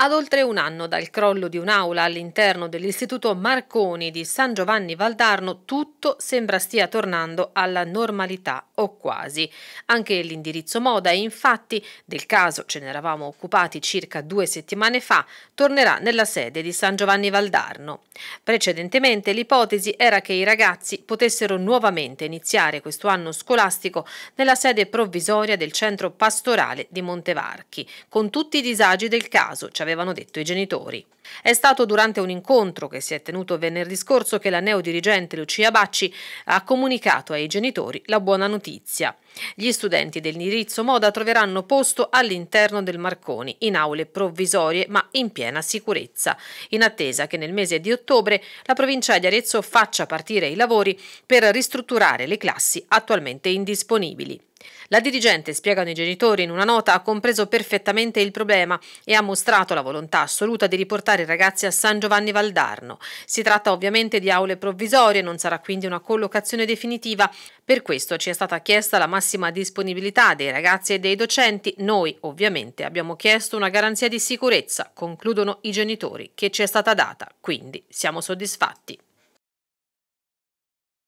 Ad oltre un anno dal crollo di un'aula all'interno dell'Istituto Marconi di San Giovanni Valdarno, tutto sembra stia tornando alla normalità, o quasi. Anche l'indirizzo moda, infatti, del caso ce ne eravamo occupati circa due settimane fa, tornerà nella sede di San Giovanni Valdarno. Precedentemente l'ipotesi era che i ragazzi potessero nuovamente iniziare questo anno scolastico nella sede provvisoria del centro pastorale di Montevarchi, con tutti i disagi del caso, ci avevano detto i genitori. È stato durante un incontro che si è tenuto venerdì scorso che la neodirigente Lucia Bacci ha comunicato ai genitori la buona notizia. Gli studenti dell'indirizzo Moda troveranno posto all'interno del Marconi, in aule provvisorie ma in piena sicurezza, in attesa che nel mese di ottobre la provincia di Arezzo faccia partire i lavori per ristrutturare le classi attualmente indisponibili. La dirigente, spiegano i genitori in una nota, ha compreso perfettamente il problema e ha mostrato la volontà assoluta di riportare i ragazzi a San Giovanni Valdarno. Si tratta ovviamente di aule provvisorie, non sarà quindi una collocazione definitiva. Per questo ci è stata chiesta la massima disponibilità dei ragazzi e dei docenti. Noi ovviamente abbiamo chiesto una garanzia di sicurezza, concludono i genitori, che ci è stata data, quindi siamo soddisfatti.